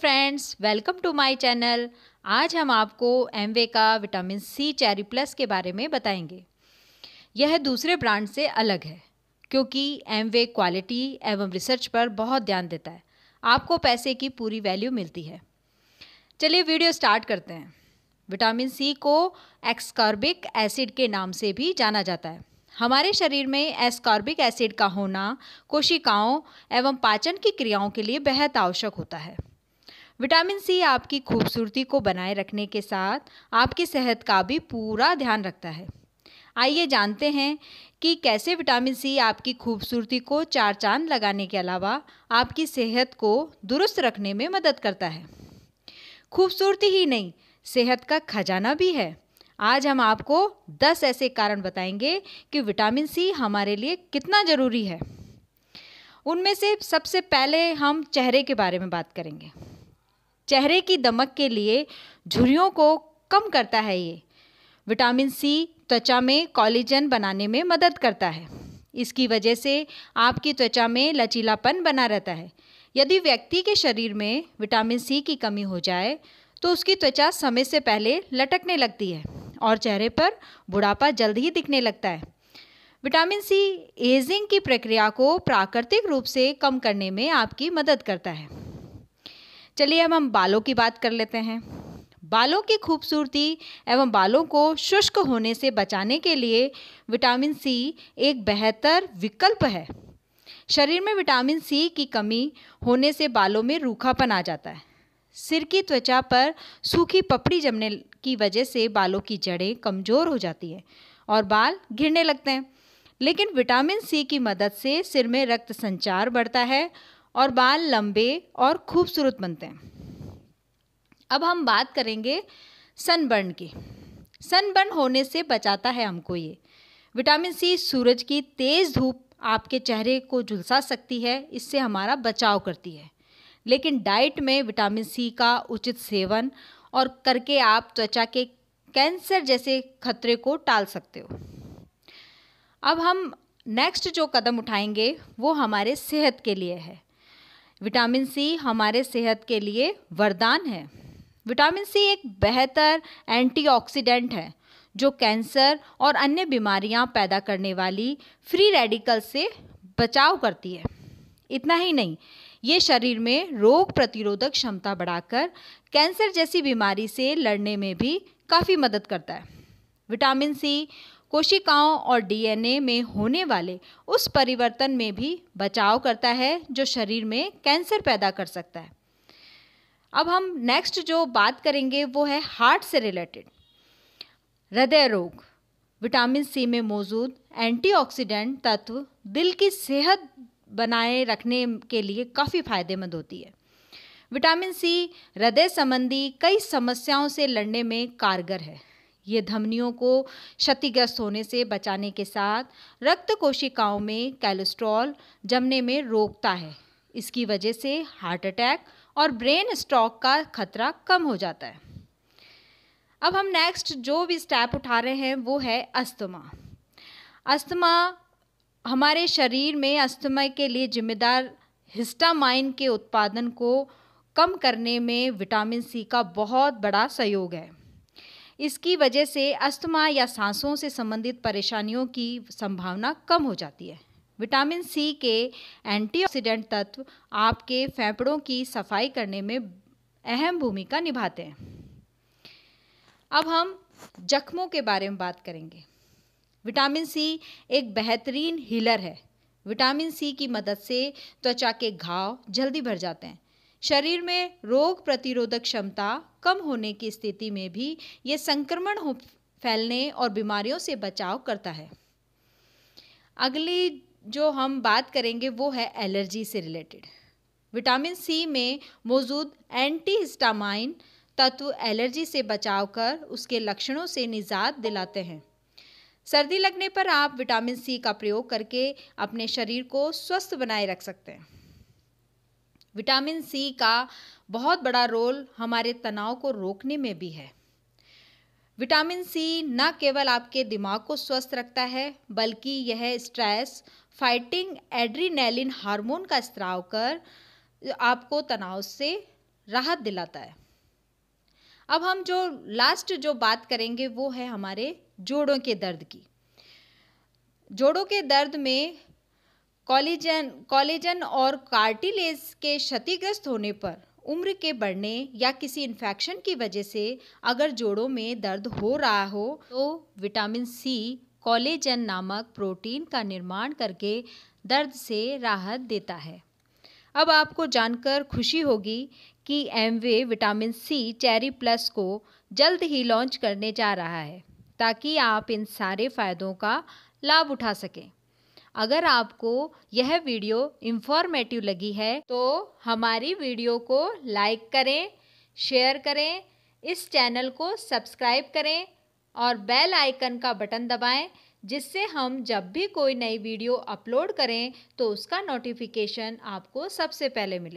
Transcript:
friends welcome to my channel आज हम आपको एमवे का विटामिन सी चेरी प्लस के बारे में बताएंगे यह दूसरे ब्रांड से अलग है क्योंकि एमवे क्वालिटी एवं रिसर्च पर बहुत ध्यान देता है आपको पैसे की पूरी वैल्यू मिलती है चलिए वीडियो स्टार्ट करते हैं विटामिन सी को एक्सकॉर्बिक एसिड के नाम से भी जाना जाता है हमारे शरीर में एस्कॉर्बिक एसिड का होना कोशिकाओं एवं पाचन की क्रियाओं के लिए बेहद आवश्यक होता है विटामिन सी आपकी खूबसूरती को बनाए रखने के साथ आपकी सेहत का भी पूरा ध्यान रखता है आइए जानते हैं कि कैसे विटामिन सी आपकी खूबसूरती को चार चांद लगाने के अलावा आपकी सेहत को दुरुस्त रखने में मदद करता है खूबसूरती ही नहीं सेहत का खजाना भी है आज हम आपको 10 ऐसे कारण बताएंगे कि विटामिन सी हमारे लिए कितना ज़रूरी है उनमें से सबसे पहले हम चेहरे के बारे में बात करेंगे चेहरे की दमक के लिए झुरियों को कम करता है ये विटामिन सी त्वचा में कॉलिजन बनाने में मदद करता है इसकी वजह से आपकी त्वचा में लचीलापन बना रहता है यदि व्यक्ति के शरीर में विटामिन सी की कमी हो जाए तो उसकी त्वचा समय से पहले लटकने लगती है और चेहरे पर बुढ़ापा जल्द ही दिखने लगता है विटामिन सी एजिंग की प्रक्रिया को प्राकृतिक रूप से कम करने में आपकी मदद करता है चलिए अब हम बालों की बात कर लेते हैं बालों की खूबसूरती एवं बालों को शुष्क होने से बचाने के लिए विटामिन सी एक बेहतर विकल्प है शरीर में विटामिन सी की कमी होने से बालों में रूखापन आ जाता है सिर की त्वचा पर सूखी पपड़ी जमने की वजह से बालों की जड़ें कमज़ोर हो जाती है और बाल घिरने लगते हैं लेकिन विटामिन सी की मदद से सिर में रक्त संचार बढ़ता है और बाल लंबे और खूबसूरत बनते हैं अब हम बात करेंगे सनबर्न की सनबर्न होने से बचाता है हमको ये विटामिन सी सूरज की तेज़ धूप आपके चेहरे को झुलसा सकती है इससे हमारा बचाव करती है लेकिन डाइट में विटामिन सी का उचित सेवन और करके आप त्वचा के कैंसर जैसे खतरे को टाल सकते हो अब हम नेक्स्ट जो कदम उठाएंगे वो हमारे सेहत के लिए है विटामिन सी हमारे सेहत के लिए वरदान है विटामिन सी एक बेहतर एंटीऑक्सीडेंट है जो कैंसर और अन्य बीमारियां पैदा करने वाली फ्री रेडिकल से बचाव करती है इतना ही नहीं ये शरीर में रोग प्रतिरोधक क्षमता बढ़ाकर कैंसर जैसी बीमारी से लड़ने में भी काफ़ी मदद करता है विटामिन सी कोशिकाओं और डीएनए में होने वाले उस परिवर्तन में भी बचाव करता है जो शरीर में कैंसर पैदा कर सकता है अब हम नेक्स्ट जो बात करेंगे वो है हार्ट से रिलेटेड हृदय रोग विटामिन सी में मौजूद एंटीऑक्सीडेंट तत्व दिल की सेहत बनाए रखने के लिए काफ़ी फायदेमंद होती है विटामिन सी हृदय संबंधी कई समस्याओं से लड़ने में कारगर है ये धमनियों को क्षतिग्रस्त होने से बचाने के साथ रक्त कोशिकाओं में कैलेस्ट्रॉल जमने में रोकता है इसकी वजह से हार्ट अटैक और ब्रेन स्ट्रोक का खतरा कम हो जाता है अब हम नेक्स्ट जो भी स्टेप उठा रहे हैं वो है अस्थमा अस्थमा हमारे शरीर में अस्थमा के लिए जिम्मेदार हिस्टामाइन के उत्पादन को कम करने में विटामिन सी का बहुत बड़ा सहयोग है इसकी वजह से अस्थमा या सांसों से संबंधित परेशानियों की संभावना कम हो जाती है विटामिन सी के एंटीऑक्सीडेंट तत्व आपके फेफड़ों की सफाई करने में अहम भूमिका निभाते हैं अब हम जख्मों के बारे में बात करेंगे विटामिन सी एक बेहतरीन हीलर है विटामिन सी की मदद से त्वचा के घाव जल्दी भर जाते हैं शरीर में रोग प्रतिरोधक क्षमता कम होने की स्थिति में भी ये संक्रमण फैलने और बीमारियों से बचाव करता है अगली जो हम बात करेंगे वो है एलर्जी से रिलेटेड विटामिन सी में मौजूद एंटी हिस्टामाइन तत्व एलर्जी से बचाव कर उसके लक्षणों से निजात दिलाते हैं सर्दी लगने पर आप विटामिन सी का प्रयोग करके अपने शरीर को स्वस्थ बनाए रख सकते हैं विटामिन सी का बहुत बड़ा रोल हमारे तनाव को रोकने में भी है विटामिन सी न केवल आपके दिमाग को स्वस्थ रखता है बल्कि यह स्ट्रेस फाइटिंग एड्रीनेलिन हार्मोन का स्त्राव कर आपको तनाव से राहत दिलाता है अब हम जो लास्ट जो बात करेंगे वो है हमारे जोड़ों के दर्द की जोड़ों के दर्द में कॉलेजन कॉलेजन और कार्टिलेज के क्षतिग्रस्त होने पर उम्र के बढ़ने या किसी इन्फेक्शन की वजह से अगर जोड़ों में दर्द हो रहा हो तो विटामिन सी कॉलेजन नामक प्रोटीन का निर्माण करके दर्द से राहत देता है अब आपको जानकर खुशी होगी कि Amway vitamin C cherry plus को जल्द ही लॉन्च करने जा रहा है ताकि आप इन सारे फ़ायदों का लाभ उठा सकें अगर आपको यह वीडियो इन्फॉर्मेटिव लगी है तो हमारी वीडियो को लाइक करें शेयर करें इस चैनल को सब्सक्राइब करें और बेल आइकन का बटन दबाएं जिससे हम जब भी कोई नई वीडियो अपलोड करें तो उसका नोटिफिकेशन आपको सबसे पहले मिले